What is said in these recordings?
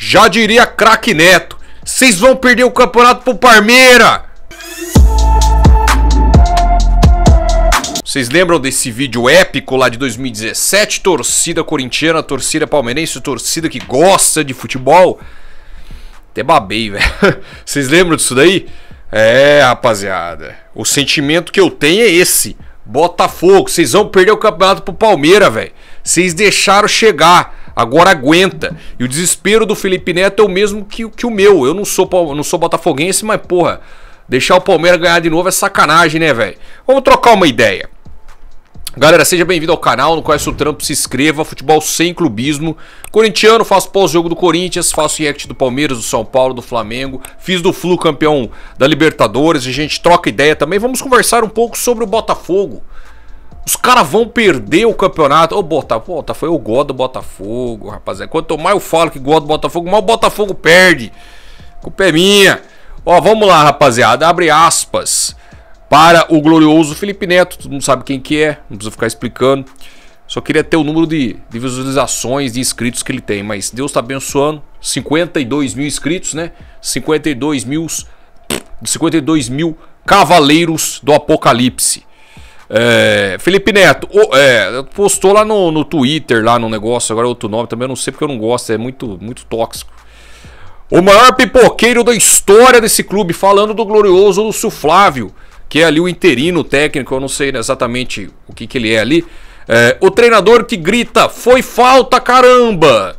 Já diria craque Neto, vocês vão perder o campeonato pro Parmeira! Vocês lembram desse vídeo épico lá de 2017? Torcida corintiana, torcida palmeirense, torcida que gosta de futebol. Até babei, velho. Vocês lembram disso daí? É, rapaziada. O sentimento que eu tenho é esse. Botafogo, vocês vão perder o campeonato pro Palmeira, velho. Vocês deixaram chegar agora aguenta. E o desespero do Felipe Neto é o mesmo que, que o meu. Eu não sou, não sou botafoguense, mas porra, deixar o Palmeiras ganhar de novo é sacanagem, né, velho? Vamos trocar uma ideia. Galera, seja bem-vindo ao canal, não conhece o trampo, se inscreva, futebol sem clubismo. Corintiano, faço pós-jogo do Corinthians, faço react do Palmeiras, do São Paulo, do Flamengo, fiz do Flu campeão da Libertadores, a gente troca ideia também. Vamos conversar um pouco sobre o Botafogo, os caras vão perder o campeonato. Ô, Botafogo, foi o God do Botafogo, rapaziada. Quanto mais eu falo que God do Botafogo, mais o Botafogo perde. culpa é minha. Ó, vamos lá, rapaziada. Abre aspas para o glorioso Felipe Neto. Todo mundo sabe quem que é, não precisa ficar explicando. Só queria ter o número de, de visualizações, de inscritos que ele tem. Mas Deus está abençoando. 52 mil inscritos, né? 52 mil... 52 mil cavaleiros do apocalipse. É, Felipe Neto o, é, postou lá no, no Twitter, lá no negócio, agora é outro nome também, eu não sei porque eu não gosto, é muito, muito tóxico. O maior pipoqueiro da história desse clube, falando do glorioso Lúcio Flávio, que é ali o interino técnico, eu não sei exatamente o que, que ele é ali. É, o treinador que grita: Foi falta, caramba!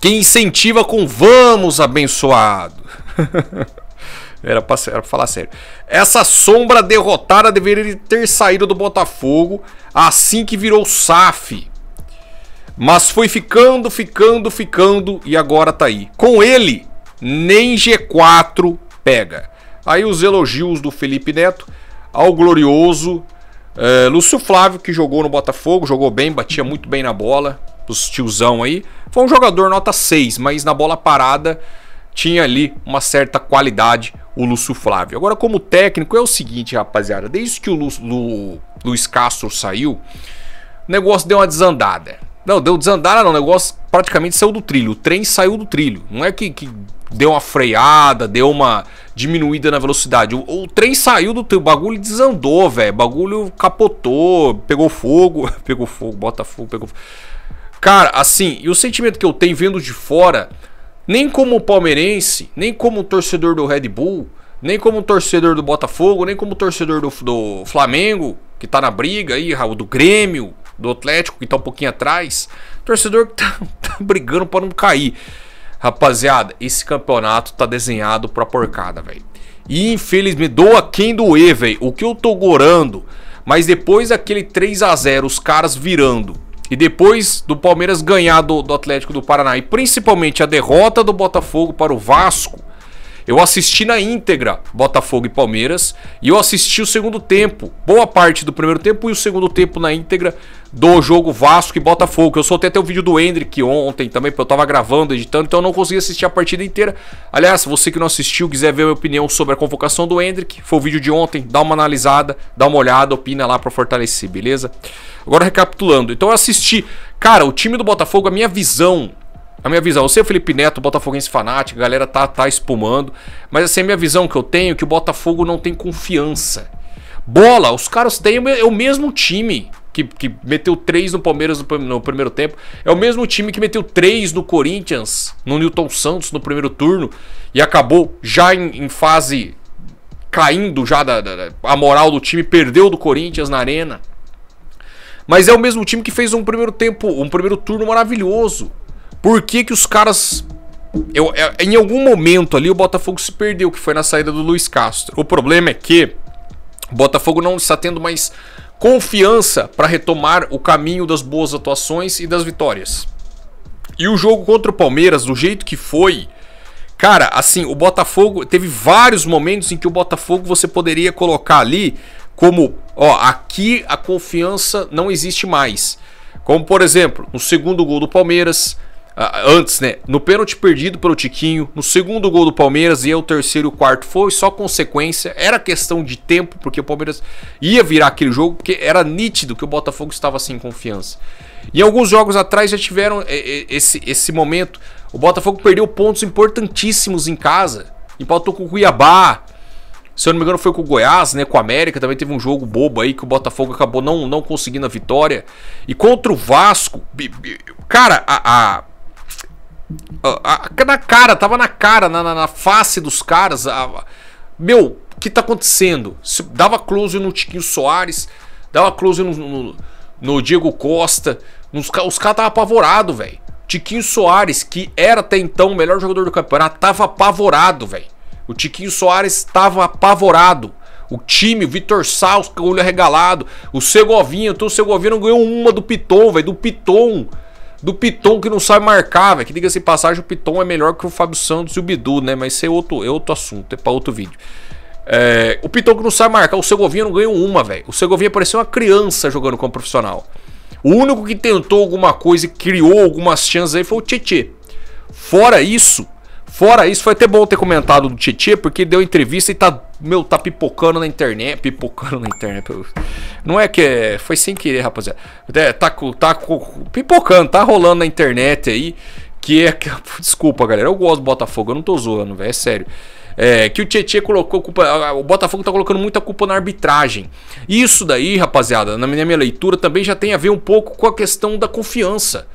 Que incentiva com vamos, abençoado. Era pra, era pra falar sério. Essa sombra derrotada deveria ter saído do Botafogo assim que virou SAF. Mas foi ficando, ficando, ficando e agora tá aí. Com ele, nem G4 pega. Aí os elogios do Felipe Neto ao glorioso é, Lúcio Flávio, que jogou no Botafogo, jogou bem, batia muito bem na bola, os tiozão aí. Foi um jogador nota 6, mas na bola parada tinha ali uma certa qualidade, o Lúcio Flávio. Agora, como técnico, é o seguinte, rapaziada. Desde que o Lu, Lu, Luiz Castro saiu, o negócio deu uma desandada. Não, deu desandada não, o negócio praticamente saiu do trilho. O trem saiu do trilho. Não é que, que deu uma freada, deu uma diminuída na velocidade. O, o trem saiu do trilho, o bagulho desandou, velho. O bagulho capotou, pegou fogo. pegou fogo, bota fogo, pegou fogo. Cara, assim, e o sentimento que eu tenho vendo de fora nem como palmeirense, nem como torcedor do Red Bull, nem como torcedor do Botafogo, nem como torcedor do, do Flamengo, que tá na briga aí, Raul, do Grêmio, do Atlético, que tá um pouquinho atrás. Torcedor que tá, tá brigando para não cair. Rapaziada, esse campeonato tá desenhado pra porcada, velho. E infelizmente, doa quem doer, velho. O que eu tô gorando. Mas depois daquele 3 a 0 os caras virando e depois do Palmeiras ganhar do, do Atlético do Paraná e principalmente a derrota do Botafogo para o Vasco, eu assisti na íntegra Botafogo e Palmeiras e eu assisti o segundo tempo, boa parte do primeiro tempo e o segundo tempo na íntegra do jogo Vasco e Botafogo. Eu soltei até o vídeo do Hendrick ontem também, porque eu tava gravando, editando, então eu não consegui assistir a partida inteira. Aliás, você que não assistiu, quiser ver a minha opinião sobre a convocação do Hendrick, foi o vídeo de ontem, dá uma analisada, dá uma olhada, opina lá para fortalecer, beleza? Agora recapitulando. Então eu assisti, cara, o time do Botafogo, a minha visão a minha visão, eu sei o Felipe Neto, Botafoguense fanático, a galera tá, tá espumando, mas assim, é a minha visão que eu tenho, é que o Botafogo não tem confiança. Bola, os caras têm é o mesmo time que, que meteu três no Palmeiras no, no, primeiro tempo, é o mesmo time que meteu três no Corinthians, no Newton Santos no primeiro turno, e acabou já em, em fase caindo já da, da, a moral do time, perdeu do Corinthians na arena. Mas é o mesmo time que fez um primeiro tempo, um primeiro turno maravilhoso. Por que que os caras... Eu, eu, é, em algum momento ali o Botafogo se perdeu, que foi na saída do Luiz Castro. O problema é que o Botafogo não está tendo mais confiança para retomar o caminho das boas atuações e das vitórias. E o jogo contra o Palmeiras, do jeito que foi, cara, assim, o Botafogo teve vários momentos em que o Botafogo você poderia colocar ali como, ó, aqui a confiança não existe mais. Como por exemplo, no segundo gol do Palmeiras, ah, antes, né? No pênalti perdido pelo Tiquinho, no segundo gol do Palmeiras e aí é o terceiro e o quarto foi só consequência. Era questão de tempo, porque o Palmeiras ia virar aquele jogo, porque era nítido que o Botafogo estava sem confiança. E alguns jogos atrás já tiveram é, é, esse, esse momento. O Botafogo perdeu pontos importantíssimos em casa. Empatou com o Cuiabá. Se eu não me engano, foi com o Goiás, né? Com o América. Também teve um jogo bobo aí que o Botafogo acabou não, não conseguindo a vitória. E contra o Vasco. Cara, a, a na cara, tava na cara, na, na face dos caras. meu, o que tá acontecendo? Se dava close no Tiquinho Soares, dava close no, no, no Diego Costa. Nos, os caras tava apavorado, velho. Tiquinho Soares, que era até então o melhor jogador do campeonato, tava apavorado, velho. O Tiquinho Soares tava apavorado. O time, o Vitor Salles com o olho arregalado. O Segovinho então o Segovinho não ganhou uma do Piton, velho. Do Piton do Piton que não sabe marcar, velho. Que diga-se passagem, o Piton é melhor que o Fábio Santos e o Bidu, né? Mas isso é outro, é outro assunto, é para outro vídeo. É, o Piton que não sabe marcar, o Segovinha não ganhou uma, velho. O Segovinha parecia uma criança jogando como profissional. O único que tentou alguma coisa e criou algumas chances aí foi o Tietê. Fora isso, Fora isso, foi até bom ter comentado do Tietchan, porque deu entrevista e tá, meu, tá pipocando na internet, pipocando na internet. Não é que é, foi sem querer, rapaziada. É, tá, tá pipocando, tá rolando na internet aí, que é, desculpa, galera, eu gosto do Botafogo, eu não tô zoando, velho, é sério. É, que o Tietchan colocou culpa, o Botafogo tá colocando muita culpa na arbitragem. Isso daí, rapaziada, na minha leitura também já tem a ver um pouco com a questão da confiança.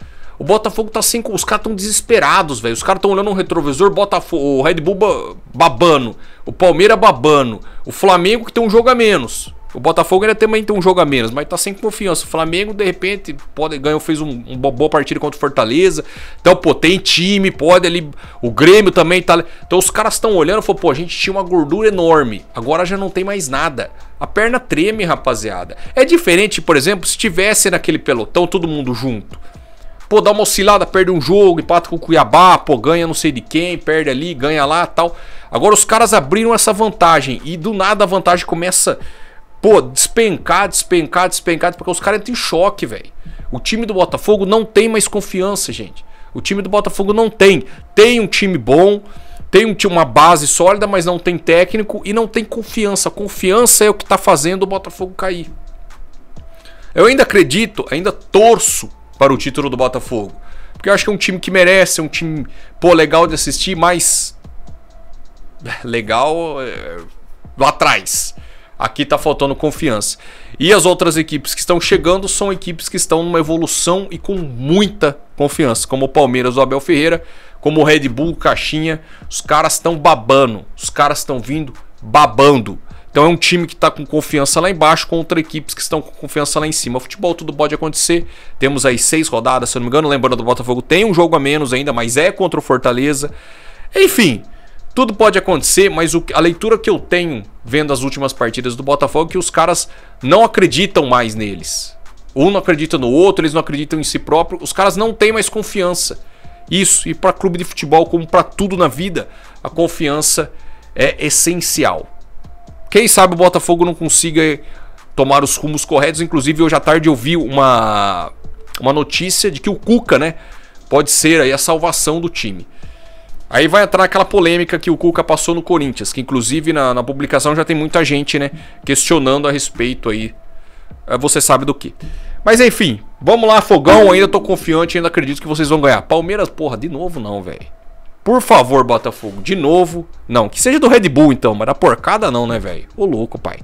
O Botafogo tá sem. Os caras tão desesperados, velho. Os caras tão olhando um retrovisor, Botafogo, o Red Bull babando, o Palmeiras babando, o Flamengo que tem um jogo a menos. O Botafogo ainda também tem um jogo a menos, mas tá sem confiança. O Flamengo, de repente, pode, ganhou, fez um, uma boa partida contra o Fortaleza. Então, pô, tem time, pode ali. O Grêmio também tá. Então os caras estão olhando e falam, pô, a gente tinha uma gordura enorme. Agora já não tem mais nada. A perna treme, rapaziada. É diferente, por exemplo, se tivesse naquele pelotão todo mundo junto pô, dá uma oscilada, perde um jogo, empata com o Cuiabá, pô, ganha não sei de quem, perde ali, ganha lá tal. Agora os caras abriram essa vantagem e do nada a vantagem começa, pô, despencar, despencar, despencar, porque os caras entram em choque, velho. O time do Botafogo não tem mais confiança, gente. O time do Botafogo não tem. Tem um time bom, tem um, uma base sólida, mas não tem técnico e não tem confiança. Confiança é o que está fazendo o Botafogo cair. Eu ainda acredito, ainda torço para o título do Botafogo. Porque eu acho que é um time que merece, é um time, pô, legal de assistir, mas. É, legal é... lá atrás. Aqui tá faltando confiança. E as outras equipes que estão chegando são equipes que estão numa evolução e com muita confiança, como o Palmeiras, o Abel Ferreira, como o Red Bull, Caixinha. Os caras estão babando, os caras estão vindo babando. Então é um time que está com confiança lá embaixo contra equipes que estão com confiança lá em cima. Futebol tudo pode acontecer. Temos aí seis rodadas, se eu não me engano. Lembrando do Botafogo, tem um jogo a menos ainda, mas é contra o Fortaleza. Enfim, tudo pode acontecer, mas o, a leitura que eu tenho vendo as últimas partidas do Botafogo é que os caras não acreditam mais neles. Um não acredita no outro, eles não acreditam em si próprio. Os caras não têm mais confiança. Isso, e para clube de futebol, como para tudo na vida, a confiança é essencial. Quem sabe o Botafogo não consiga tomar os rumos corretos. Inclusive, hoje à tarde eu vi uma, uma notícia de que o Cuca, né? Pode ser aí a salvação do time. Aí vai entrar aquela polêmica que o Cuca passou no Corinthians, que inclusive na, na publicação já tem muita gente, né? Questionando a respeito aí. É, você sabe do que. Mas enfim, vamos lá, fogão. Ainda tô confiante, ainda acredito que vocês vão ganhar. Palmeiras, porra, de novo não, velho. Por favor, Botafogo, de novo. Não, que seja do Red Bull então, mas da porcada não, né, velho? Ô louco, pai.